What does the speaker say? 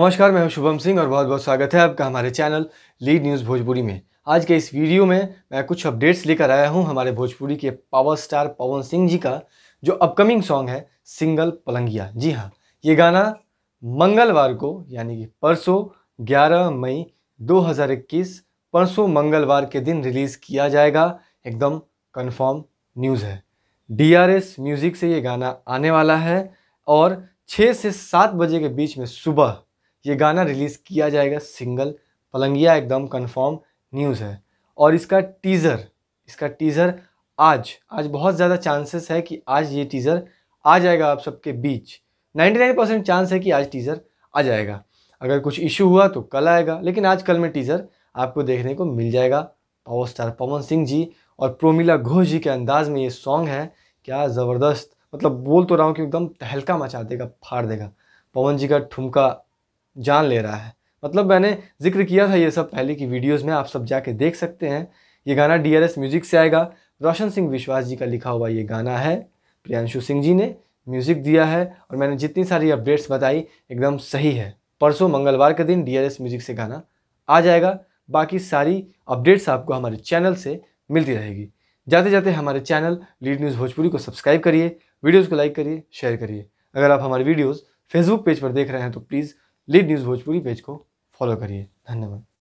नमस्कार मैं हूं शुभम सिंह और बहुत बहुत स्वागत है आपका हमारे चैनल लीड न्यूज़ भोजपुरी में आज के इस वीडियो में मैं कुछ अपडेट्स लेकर आया हूं हमारे भोजपुरी के पावर स्टार पवन सिंह जी का जो अपकमिंग सॉन्ग है सिंगल पलंगिया जी हाँ ये गाना मंगलवार को यानी कि परसों 11 मई 2021 परसों मंगलवार के दिन रिलीज़ किया जाएगा एकदम कन्फर्म न्यूज़ है डी म्यूज़िक से ये गाना आने वाला है और छः से सात बजे के बीच में सुबह ये गाना रिलीज़ किया जाएगा सिंगल पलंगिया एकदम कन्फर्म न्यूज़ है और इसका टीज़र इसका टीज़र आज आज बहुत ज़्यादा चांसेस है कि आज ये टीज़र आ जाएगा आप सबके बीच 99 परसेंट चांस है कि आज टीज़र आ जाएगा अगर कुछ इशू हुआ तो कल आएगा लेकिन आज कल में टीज़र आपको देखने को मिल जाएगा पावर स्टार पवन सिंह जी और प्रोमिला घोष जी के अंदाज में ये सॉन्ग है क्या ज़बरदस्त मतलब बोल तो रहा हूँ कि एकदम तहलका मचा देगा फाड़ देगा पवन जी का ठुमका जान ले रहा है मतलब मैंने जिक्र किया था ये सब पहले की वीडियोज़ में आप सब जाके देख सकते हैं ये गाना डी म्यूज़िक से आएगा रोशन सिंह विश्वास जी का लिखा हुआ ये गाना है प्रियांशु सिंह जी ने म्यूज़िक दिया है और मैंने जितनी सारी अपडेट्स बताई एकदम सही है परसों मंगलवार के दिन डी म्यूज़िक से गाना आ जाएगा बाकी सारी अपडेट्स आपको हमारे चैनल से मिलती रहेगी जाते जाते हमारे चैनल लीड न्यूज़ भोजपुरी को सब्सक्राइब करिए वीडियोज़ को लाइक करिए शेयर करिए अगर आप हमारे वीडियोज़ फेसबुक पेज पर देख रहे हैं तो please lead news Bhojpuri page को फॉलो करिए धन्यवाद